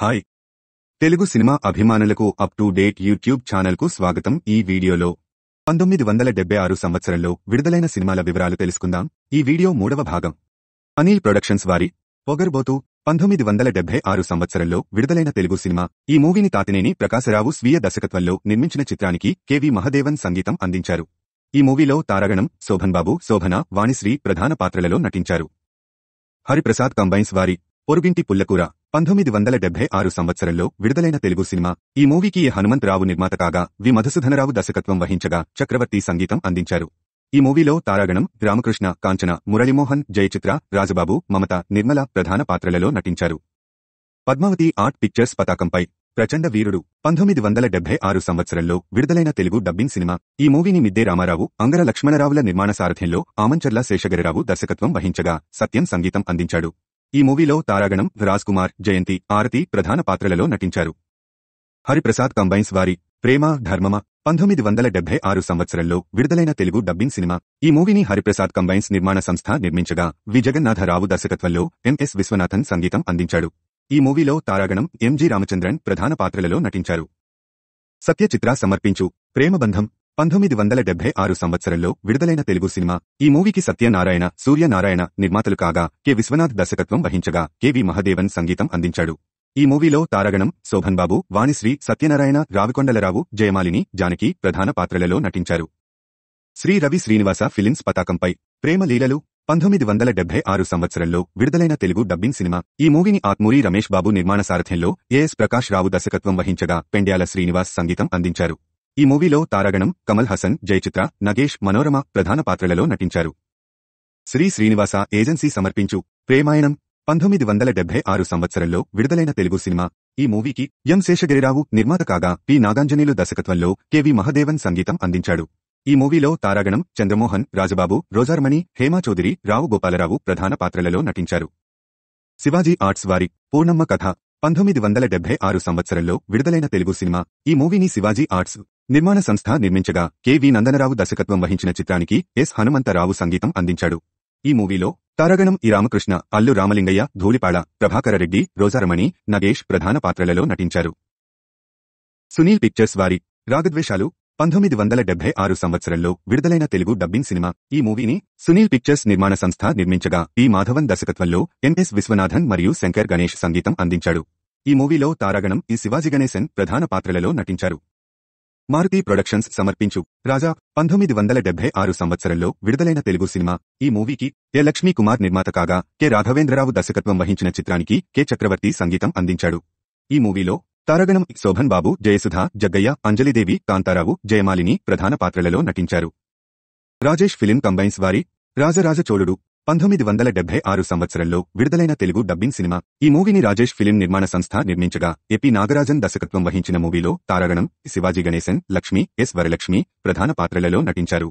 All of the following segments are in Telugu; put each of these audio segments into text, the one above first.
హాయ్ తెలుగు సినిమా అభిమానులకు అప్ టు డేట్ యూట్యూబ్ ఛానల్కు స్వాగతం ఈ వీడియోలో పంతొమ్మిది వందల డెబ్బై ఆరు సంవత్సరంలో విడుదలైన సినిమాల వివరాలు తెలుసుకుందాం ఈ వీడియో మూడవ భాగం అనిల్ ప్రొడక్షన్స్ వారి పొగర్బోతు పంతొమ్మిది వందల డెబ్బై ఆరు సంవత్సరంలో విడుదలైన తెలుగు సినిమా ఈ మూవీని తాతినేని ప్రకాశరావు స్వీయ దశకత్వంలో నిర్మించిన చిత్రానికి కెవి మహదేవన్ సంగీతం అందించారు ఈ మూవీలో తారాగణం శోభన్ బాబు శోభన వాణిశ్రీ ప్రధాన పాత్రలలో నటించారు హరిప్రసాద్ కంబైన్స్ వారి పొరుగింటి పుల్లకూర పంతొమ్మిది వందల డెబ్బై ఆరు సంవత్సరంలో విడుదలైన తెలుగు సినిమా ఈ మూవీకి ఏ హనుమంతరావు నిర్మాత కాగా వి మధుసూధనరావు దర్శకత్వం వహించగా చక్రవర్తి సంగీతం అందించారు ఈ మూవీలో తారాగణం రామకృష్ణ కాంచన మురళీమోహన్ జయచిత్ర రాజబాబు మమత నిర్మల ప్రధాన పాత్రలలో నటించారు పద్మావతి ఆర్ట్ పిక్చర్స్ పతాకంపై ప్రచండ వీరుడు పంతొమ్మిది వందల డెబ్బై ఆరు సంవత్సరంలో విడుదలైన తెలుగు డబ్బింగ్ సినిమా ఈ మూవీని మిద్దే రామారావు అంగర లక్ష్మణరావుల నిర్మాణ సారథ్యంలో ఆమంచర్ల శేషగిరిరావు దర్శకత్వం వహించగా సత్యం సంగీతం అందించాడు ఈ మూవీలో తారాగణం రాజ్ కుమార్ జయంతి ఆరతి ప్రధాన పాత్రలలో నటించారు హరిప్రసాద్ కంబైన్స్ వారి ప్రేమ ధర్మమ పంతొమ్మిది వందల డెబ్బై ఆరు సంవత్సరంలో విడుదలైన తెలుగు డబ్బింగ్ సినిమా ఈ మూవీని హరిప్రసాద్ కంబైన్స్ నిర్మాణ సంస్థ నిర్మించగా వి దర్శకత్వంలో ఎంఎస్ విశ్వనాథన్ సంగీతం అందించాడు ఈ మూవీలో తారాగణం ఎంజి రామచంద్రన్ ప్రధాన పాత్రలలో నటించారు సత్యచిత్ర సమర్పించు ప్రేమబంధం పంతొమ్మిది వందల డెబ్బై ఆరు సంవత్సరంలో విడుదలైన తెలుగు సినిమా ఈ మూవీకి సత్యనారాయణ సూర్యనారాయణ నిర్మాతలు కాగా కె విశ్వనాథ్ దర్శకత్వం వహించగా కెవి మహదేవన్ సంగీతం అందించాడు ఈ మూవీలో తారగణం శోభన్బాబు వాణిశ్రీ సత్యనారాయణ రావికొండలరావు జయమాలిని జానకి ప్రధాన పాత్రలలో నటించారు శ్రీ రవి శ్రీనివాస ఫిలిమ్స్ పతాకంపై ప్రేమలీలలు పంతొమ్మిది వందల డెబ్బై ఆరు సంవత్సరంలో విడుదలైన తెలుగు డబ్బింగ్ సినిమా ఈ మూవీని ఆత్మూరి రమేష్ బాబు నిర్మాణ సారథ్యంలో ఏఎస్ ప్రకాష్ రావు దర్శకత్వం వహించగా పెండ్యాల శ్రీనివాస్ సంగీతం అందించారు ఈ మూవీలో తారాగణం కమల్ హసన్ జయచిత్ర నగేష్ మనోరమ ప్రధాన పాత్రలలో నటించారు శ్రీ శ్రీనివాస ఏజెన్సీ సమర్పించు ప్రేమాయణం పంతొమ్మిది వందల డెబ్బై ఆరు సంవత్సరంలో విడుదలైన తెలుగు సినిమా ఈ మూవీకి ఎం శేషగిరిరావు నిర్మాత కాగా పి నాగాంజనేయులు దర్శకత్వంలో కెవి మహదేవన్ సంగీతం అందించాడు ఈ మూవీలో తారాగణం చంద్రమోహన్ రాజబాబు రోజార్మణి హేమా చౌదరి రావు గోపాలరావు ప్రధాన పాత్రలలో నటించారు శివాజీ ఆర్ట్స్ వారి పూర్ణమ్మ కథ పంతొమ్మిది వందల డెబ్బై ఆరు సంవత్సరంలో విడుదలైన తెలుగు సినిమా ఈ మూవీని శివాజీ ఆర్ట్స్ నిర్మాణ సంస్థ నిర్మించగా కెవి నందనరావు దర్శకత్వం వహించిన చిత్రానికి ఎస్ హనుమంతరావు సంగీతం అందించాడు ఈ మూవీలో తారగణం ఈ రామకృష్ణ అల్లు రామలింగయ్య ధూళిపాడ ప్రభాకర రెడ్డి రోజారమణి నగేష్ ప్రధాన పాత్రలలో నటించారు సునీల్ పిక్చర్స్ వారి రాగద్వేషాలు పంతొమ్మిది వందల డెబ్బై ఆరు సంవత్సరంలో విడుదలైన తెలుగు డబ్బింగ్ సినిమా ఈ మూవీని సునీల్ పిక్చర్స్ నిర్మాణ సంస్థ నిర్మించగా ఈ మాధవన్ దర్శకత్వంలో ఎంఎస్ విశ్వనాథన్ మరియు శంకర్ గణేష్ సంగీతం అందించాడు ఈ మూవీలో తారాగణం ఈ శివాజీ గణేశన్ ప్రధాన పాత్రలలో నటించారు మారుతి ప్రొడక్షన్స్ సమర్పించు రాజా పంతొమ్మిది వందల డెబ్బై ఆరు సంవత్సరంలో విడుదలైన తెలుగు సినిమా ఈ మూవీకి కె లక్ష్మీ కుమార్ నిర్మాత కాగా కె రాఘవేంద్రరావు దర్శకత్వం వహించిన చిత్రానికి కె చక్రవర్తి సంగీతం అందించాడు ఈ మూవీలో తారగణం శోభన్ బాబు జయసుధ జగ్గయ్య అంజలిదేవి కాంతారావు జయమాలిని ప్రధాన పాత్రలలో నటించారు రాజేష్ ఫిలిం కంబైన్స్ వారి రాజరాజ చోళుడు పంతొమ్మిది వందల డెబ్బై ఆరు సంవత్సరంలో విడుదలైన తెలుగు డబ్బింగ్ సినిమా ఈ మూవీని రాజేష్ ఫిలిం నిర్మాణ సంస్థ నిర్మించగా ఎపి నాగరాజన్ దర్శకత్వం వహించిన మూవీలో తారాగణం శివాజీ గణేశన్ లక్ష్మి ఎస్ వరలక్ష్మి ప్రధాన పాత్రలలో నటించారు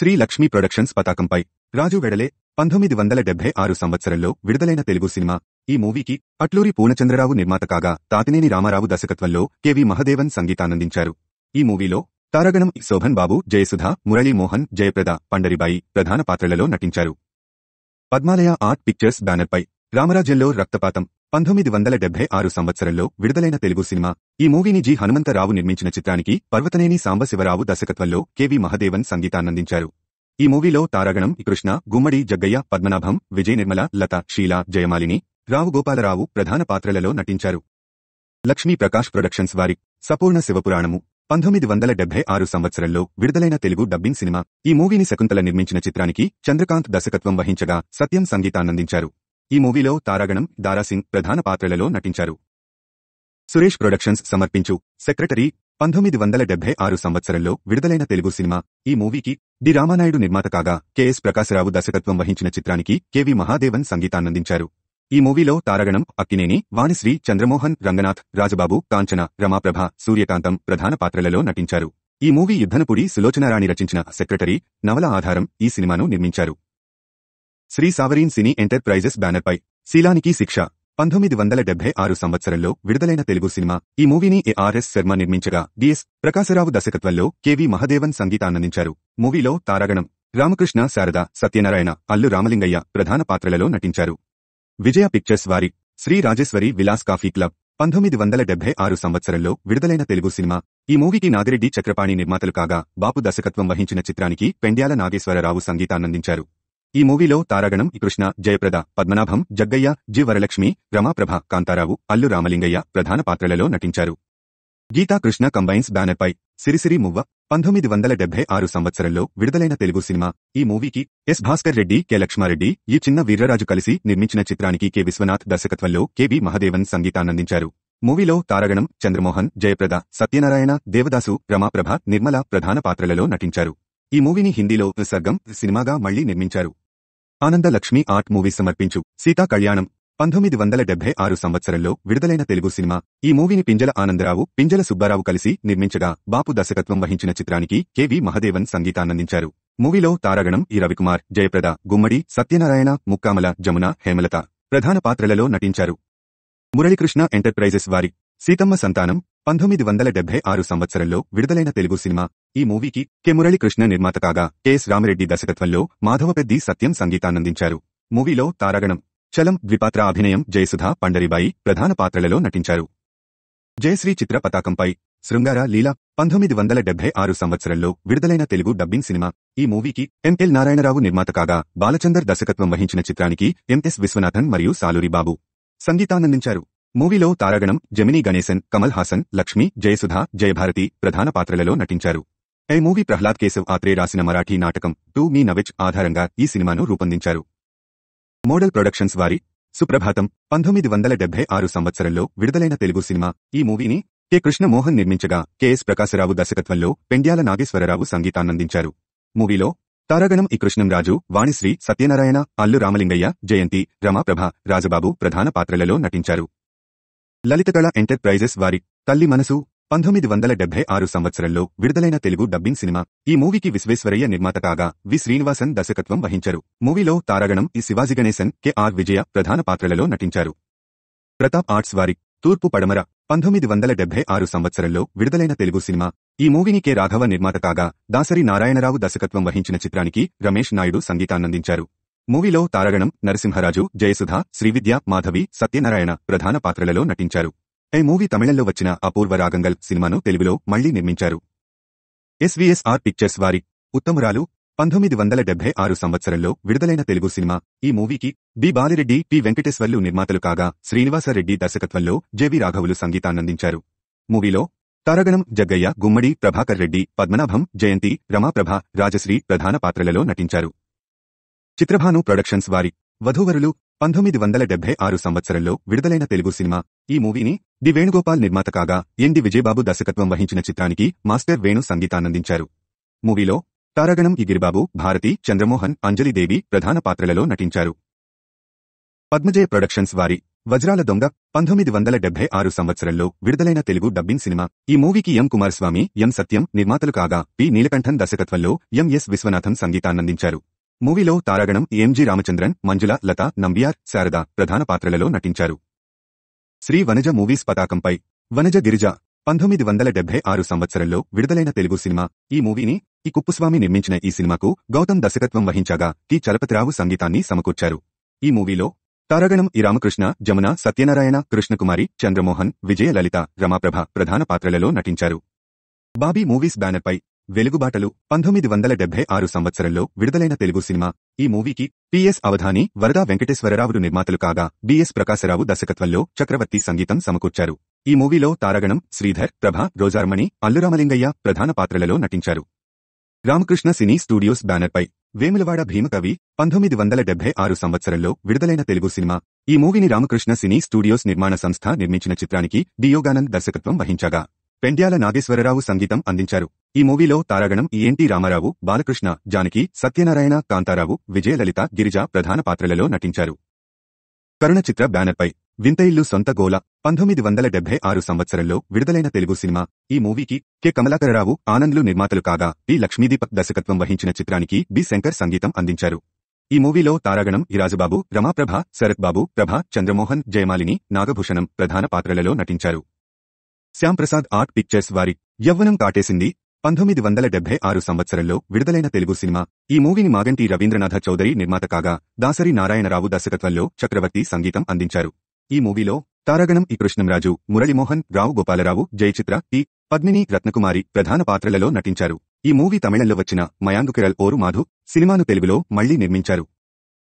శ్రీ లక్ష్మి ప్రొడక్షన్స్ పతాకంపై రాజు వెడలే పంతొమ్మిది వందల డెబ్బై ఆరు సంవత్సరంలో విడుదలైన తెలుగు సినిమా ఈ మూవీకి అట్లూరి పూర్ణచంద్రరావు నిర్మాత కాగా తాతినేని రామారావు దర్శకత్వంలో కెవి మహదేవన్ సంగీతానందించారు ఈ మూవీలో తారాగణం శోభన్ బాబు జయసుధ మురళీమోహన్ జయప్రద పండరిబాయి ప్రధాన పాత్రలలో నటించారు పద్మాలయ ఆర్ట్ పిక్చర్స్ బ్యానర్పై రామరాజల్లో రక్తపాతం పంతొమ్మిది వందల డెబ్బై ఆరు సంవత్సరంలో విడుదలైన తెలుగు సినిమా ఈ మూవీని జి హనుమంతరావు నిర్మించిన చిత్రానికి పర్వతనేని సాంబశివరావు దర్శకత్వంలో కెవి మహదేవన్ సంగీతాన్నందించారు ఈ మూవీలో తారాగణం కృష్ణ గుమ్మడి జగ్గయ్య పద్మనాభం విజయ నిర్మల లత షీల జయమాలిని రావు గోపాలరావు ప్రధాన పాత్రలలో నటించారు లక్ష్మీ ప్రకాష్ ప్రొడక్షన్స్ వారి సపూర్ణ శివపురాణము పంతొమ్మిది వందల డెబ్బై ఆరు సంవత్సరంలో విడుదలైన తెలుగు డబ్బింగ్ సినిమా ఈ మూవీని శకుంతల నిర్మించిన చిత్రానికి చంద్రకాంత్ దర్శకత్వం వహించగా సత్యం సంగీతాన్నందించారు ఈ మూవీలో తారాగణం దారాసింగ్ ప్రధాన పాత్రలలో నటించారు సురేష్ ప్రొడక్షన్స్ సమర్పించు సెక్రటరీ పంతొమ్మిది వందల డెబ్బై ఆరు సంవత్సరంలో విడుదలైన తెలుగు సినిమా ఈ మూవీకి డి రామానాయుడు నిర్మాత కాగా కెఎస్ ప్రకాశరావు దర్శకత్వం వహించిన చిత్రానికి కెవి మహాదేవన్ సంగీతాన్నందించారు ఈ మూవీలో తారగణం అక్కినేని వాణిశ్రీ చంద్రమోహన్ రంగనాథ్ రాజబాబు కాంచన రమాప్రభ సూర్యకాంతం ప్రధాన పాత్రలలో నటించారు ఈ మూవీ యుద్ధనపుడి సులోచనారాణి రచించిన సెక్రటరీ నవల ఆధారం ఈ సినిమాను నిర్మించారు శ్రీ సావరీన్ సినీ ఎంటర్ప్రైజెస్ బ్యానర్పై శీలానికి శిక్ష పంతొమ్మిది వందల డెబ్బై ఆరు సంవత్సరంలో విడుదలైన తెలుగు సినిమా ఈ మూవీని ఏఆర్ఎస్ శర్మ నిర్మించగా డిఎస్ ప్రకాశరావు దశకత్వంలో కెవి మహదేవన్ సంగీతాన్నందించారు మూవీలో తారాగణం రామకృష్ణ శారద సత్యనారాయణ అల్లు రామలింగయ్య ప్రధాన పాత్రలలో నటించారు విజయ పిక్చర్స్ వారి శ్రీ రాజేశ్వరి విలాస్ కాఫీ క్లబ్ పంతొమ్మిది వందల డెబ్బై ఆరు సంవత్సరంలో విడుదలైన తెలుగు సినిమా ఈ మూవీకి నాగిరెడ్డి చక్రపాణి నిర్మాతలు కాగా బాపు దర్శకత్వం వహించిన చిత్రానికి పెండ్యాల నాగేశ్వరరావు సంగీతాన్నందించారు ఈ మూవీలో తారాగణం కృష్ణ జయప్రద పద్మనాభం జగ్గయ్య జి వరలక్ష్మి రమాప్రభ కాంతారావు అల్లు రామలింగయ్య ప్రధాన పాత్రలలో నటించారు గీతా కృష్ణ కంబైన్స్ బ్యానర్పై సిరిసిరి మువ్వ పంతొమ్మిది వందల డెబ్బై ఆరు సంవత్సరంలో విడుదలైన తెలుగు సినిమా ఈ మూవీకి ఎస్ భాస్కర్ రెడ్డి కె లక్ష్మారెడ్డి ఈ చిన్న వీర్రరాజు కలిసి నిర్మించిన చిత్రానికి కె విశ్వనాథ్ దర్శకత్వంలో కెవి మహదేవన్ సంగీతాన్నందించారు మూవీలో తారగణం చంద్రమోహన్ జయప్రద సత్యనారాయణ దేవదాసు రమాప్రభ నిర్మల ప్రధాన పాత్రలలో నటించారు ఈ మూవీని హిందీలో సర్గం సినిమాగా మళ్లీ నిర్మించారు ఆనంద లక్ష్మి ఆర్ట్ మూవీ సమర్పించు సీతా కళ్యాణం పంతొమ్మిది వందల డెబ్బై ఆరు సంవత్సరంలో విడుదలైన తెలుగు సినిమా ఈ మూవీని పింజల ఆనందరావు పింజల సుబ్బారావు కలిసి నిర్మించగా బాపు దర్శకత్వం వహించిన చిత్రానికి కెవి మహదేవన్ సంగీతాన్నందించారు మూవీలో తారాగణం ఈ రవికుమార్ జయప్రద గుమ్మడి సత్యనారాయణ ముక్కామల జమున హేమలత ప్రధాన పాత్రలలో నటించారు మురళీకృష్ణ ఎంటర్ప్రైజెస్ వారి సీతమ్మ సంతానం పంతొమ్మిది వందల డెబ్బై ఆరు సంవత్సరంలో విడుదలైన తెలుగు సినిమా ఈ మూవీకి కె మురళీకృష్ణ నిర్మాత కాగా కెఎస్ రామిరెడ్డి దర్శకత్వంలో మాధవపెద్ది సత్యం సంగీతాన్నందించారు మూవీలో తారాగణం చలం ద్విపాత్ర అభినయం జయసుధ పండరిబాయి ప్రధాన పాత్రలలో నటించారు జయశ్రీ చిత్ర పతాకంపై శృంగార లీల పంతొమ్మిది వందల డెబ్బై ఆరు సంవత్సరంలో విడుదలైన తెలుగు డబ్బింగ్ సినిమా ఈ మూవీకి ఎంఎల్ నారాయణరావు నిర్మాత కాగా బాలచందర్ దర్శకత్వం వహించిన చిత్రానికి ఎంఎస్ విశ్వనాథన్ మరియు సాలూరి బాబు సంగీతానందించారు మూవీలో తారాగణం జమినీ గణేశన్ కమల్ హాసన్ లక్ష్మి జయసుధ జయభారతి ప్రధాన పాత్రలలో నటించారు ఈ మూవీ ప్రహ్లాద్ కేశవ్ ఆత్రే రాసిన మరాఠీ నాటకం టూ మీ నవెచ్ ఆధారంగా ఈ సినిమాను రూపొందించారు మోడల్ ప్రొడక్షన్స్ వారి సుప్రభాతం పంతొమ్మిది వందల డెబ్బై ఆరు సంవత్సరంలో విడుదలైన తెలుగు సినిమా ఈ మూవీని కె కృష్ణమోహన్ నిర్మించగా కెఎస్ ప్రకాశరావు దర్శకత్వంలో పెండ్యాల నాగేశ్వరరావు సంగీతాన్నందించారు మూవీలో తారాగణం ఈ కృష్ణంరాజు వాణిశ్రీ సత్యనారాయణ అల్లు రామలింగయ్య జయంతి రమాప్రభ రాజబాబు ప్రధాన పాత్రలలో నటించారు లలితకళ ఎంటర్ప్రైజెస్ వారి తల్లి మనసు పంతొమ్మిది వందల డెబ్బై ఆరు సంవత్సరంలో విడుదలైన తెలుగు డబ్బింగ్ సినిమా ఈ మూవీకి విశ్వేశ్వరయ్య నిర్మాత కాగా వి శ్రీనివాసన్ దర్శకత్వం వహించారు మూవీలో తారాగణం ఈ శివాజీ గణేశన్ కెఆర్ విజయ ప్రధాన పాత్రలలో నటించారు ప్రతాప్ ఆర్ట్స్ వారి తూర్పు పడమర పంతొమ్మిది వందల డెబ్బై ఆరు సంవత్సరంలో విడుదలైన తెలుగు సినిమా ఈ మూవీని కె రాఘవ నిర్మాత కాగా దాసరి నారాయణరావు దర్శకత్వం వహించిన చిత్రానికి రమేష్ నాయుడు సంగీతాన్నందించారు మూవీలో తారాగణం నరసింహరాజు జయసుధ శ్రీవిద్య మాధవి సత్యనారాయణ ప్రధాన పాత్రలలో నటించారు ఏ మూవీ తమిళంలో వచ్చిన అపూర్వ రాగంగల్ సినిమాను తెలుగులో మళ్లీ నిర్మించారు ఎస్వీఎస్ఆర్ పిక్చర్స్ వారి ఉత్తమురాలు పంతొమ్మిది వందల డెబ్బై ఆరు సంవత్సరంలో విడుదలైన తెలుగు సినిమా ఈ మూవీకి బి బాలిరెడ్డి పి వెంకటేశ్వర్లు నిర్మాతలు కాగా శ్రీనివాసరెడ్డి దర్శకత్వంలో జేవి రాఘవులు సంగీతాన్నందించారు మూవీలో తారగణం జగ్గయ్య గుమ్మడి ప్రభాకర్ రెడ్డి పద్మనాభం జయంతి రమాప్రభ రాజశ్రీ ప్రధాన పాత్రలలో నటించారు చిత్రభాను ప్రొడక్షన్స్ వారి వధూవరులు పంతొమ్మిది వందల డెబ్బై ఆరు సంవత్సరంలో విడుదలైన తెలుగు సినిమా ఈ మూవీని ది వేణుగోపాల్ నిర్మాత కాగా ఎన్డి విజయబాబు దర్శకత్వం వహించిన చిత్రానికి మాస్టర్ వేణు సంగీతానందించారు మూవీలో తారాగణం ఇగిరిబాబు భారతి చంద్రమోహన్ అంజలిదేవి ప్రధాన పాత్రలలో నటించారు పద్మజయ ప్రొడక్షన్స్ వారి వజ్రాల దొంగ పంతొమ్మిది వందల డెబ్బై ఆరు సంవత్సరంలో విడుదలైన తెలుగు డబ్బింగ్ సినిమా ఈ మూవీకి ఎం కుమారస్వామి ఎం సత్యం నిర్మాతలు కాగా పి నీలకంఠన్ దర్శకత్వంలో ఎంఎస్ విశ్వనాథం సంగీతాన్నందించారు మూవీలో తారాగణం ఎంజి రామచంద్రన్ మంజుల లత నంబియార్ శారద ప్రధాన పాత్రలలో నటించారు శ్రీ వనజ మూవీస్ పతాకంపై వనజ గిరిజ పంతొమ్మిది వందల డెబ్బై ఆరు సంవత్సరంలో విడుదలైన తెలుగు సినిమా ఈ మూవీని ఈ కుప్పుస్వామి నిర్మించిన ఈ సినిమాకు గౌతమ్ దర్శకత్వం వహించగా టి చలపతిరావు సంగీతాన్ని సమకూర్చారు ఈ మూవీలో తారాగణం ఈ రామకృష్ణ జమున సత్యనారాయణ కృష్ణకుమారి చంద్రమోహన్ విజయ లలిత రమాప్రభ ప్రధాన పాత్రలలో నటించారు బాబీ మూవీస్ బ్యానర్పై వెలుగుబాటలు పంతొమ్మిది వందల డెబ్బై ఆరు సంవత్సరంలో విడుదలైన తెలుగు సినిమా ఈ మూవీకి పిఎస్ అవధాని వరదా వెంకటేశ్వరరావులు నిర్మాతలు కాగా బిఎస్ ప్రకాశరావు దర్శకత్వంలో చక్రవర్తి సంగీతం సమకూర్చారు ఈ మూవీలో తారగణం శ్రీధర్ ప్రభ రోజార్మణి అల్లురామలింగయ్య ప్రధాన పాత్రలలో నటించారు రామకృష్ణ సినీ స్టూడియోస్ బ్యానర్పై వేములవాడ భీమకవి పంతొమ్మిది వందల డెబ్బై ఆరు సంవత్సరంలో విడుదలైన తెలుగు సినిమా ఈ మూవీని రామకృష్ణ సినీ స్టూడియోస్ నిర్మాణ సంస్థ నిర్మించిన చిత్రానికి డియోగానంద్ దర్శకత్వం వహించగా పెండ్యాల నాగేశ్వరరావు సంగీతం అందించారు ఈ మూవీలో తారాగణం ఈఎన్టీ రామారావు బాలకృష్ణ జానకి సత్యనారాయణ కాంతారావు విజయలలిత గిరిజ ప్రధాన పాత్రలలో నటించారు కరుణ చిత్ర బ్యానర్పై వింత ఇల్లు సొంత గోల పంతొమ్మిది వందల డెబ్బై ఆరు సంవత్సరంలో విడుదలైన తెలుగు సినిమా ఈ మూవీకి కె కమలాకరరావు ఆనంద్లు నిర్మాతలు కాగా పి లక్ష్మీదీపక్ దర్శకత్వం వహించిన చిత్రానికి బి శంకర్ సంగీతం అందించారు ఈ మూవీలో తారాగణం ఇరాజుబాబు రమాప్రభ శరత్బాబు ప్రభ చంద్రమోహన్ జయమాలిని నాగభూషణం ప్రధాన పాత్రలలో నటించారు శ్యాంప్రసాద్ ఆర్ట్ పిక్చర్స్ వారి యవ్వనం కాటేసింది పంతొమ్మిది వందల డెబ్బై ఆరు సంవత్సరంలో విడుదలైన తెలుగు సినిమా ఈ మూవీని మాగంటి రవీంద్రనాథ చౌదరి నిర్మాత కాగా దాసరి నారాయణరావు దర్శకత్వంలో చక్రవర్తి సంగీతం అందించారు ఈ మూవీలో తారగణం ఈ కృష్ణంరాజు మురళీమోహన్ రావు గోపాలరావు జయచిత్ర టి పద్మిని రత్నకుమారి ప్రధాన పాత్రలలో నటించారు ఈ మూవీ తమిళంలో వచ్చిన మయాంగుకిరల్ ఓరు మాధు సినిమాను తెలుగులో మళ్లీ నిర్మించారు